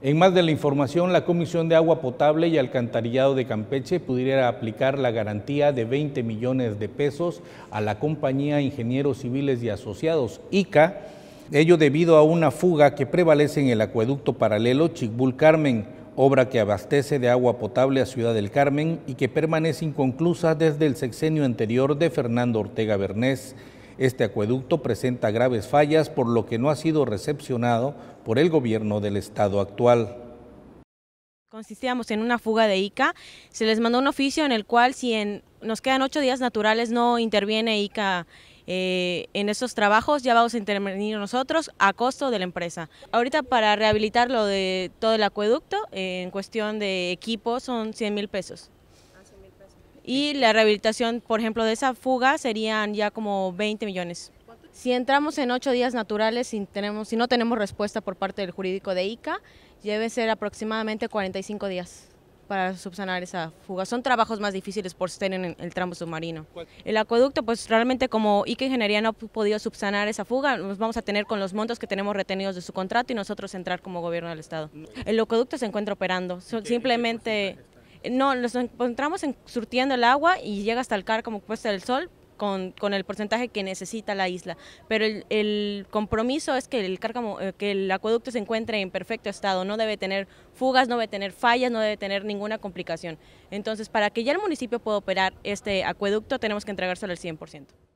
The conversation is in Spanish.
En más de la información, la Comisión de Agua Potable y Alcantarillado de Campeche pudiera aplicar la garantía de 20 millones de pesos a la compañía Ingenieros Civiles y Asociados, ICA, ello debido a una fuga que prevalece en el acueducto paralelo Chigbul Carmen, obra que abastece de agua potable a Ciudad del Carmen y que permanece inconclusa desde el sexenio anterior de Fernando Ortega Bernés este acueducto presenta graves fallas por lo que no ha sido recepcionado por el gobierno del estado actual. Consistíamos en una fuga de ICA. Se les mandó un oficio en el cual si nos quedan ocho días naturales no interviene ICA eh, en esos trabajos, ya vamos a intervenir nosotros a costo de la empresa. Ahorita para rehabilitar lo de todo el acueducto, eh, en cuestión de equipo son 100 mil pesos y la rehabilitación, por ejemplo, de esa fuga serían ya como 20 millones. Si entramos en ocho días naturales y tenemos, si no tenemos respuesta por parte del jurídico de ICA, debe ser aproximadamente 45 días para subsanar esa fuga. Son trabajos más difíciles por estar en el tramo submarino. El acueducto, pues realmente como ICA Ingeniería no ha podido subsanar esa fuga, nos vamos a tener con los montos que tenemos retenidos de su contrato y nosotros entrar como gobierno del Estado. El acueducto se encuentra operando, simplemente no, nos encontramos en, surtiendo el agua y llega hasta el CAR como puesta del sol con, el porcentaje que necesita la isla. Pero el, compromiso es que el, eh, que el acueducto se encuentre en perfecto estado, no debe tener fugas, no debe tener fallas, no debe tener ninguna complicación. Entonces, para que ya el municipio pueda operar este acueducto, tenemos que entregárselo al 100%.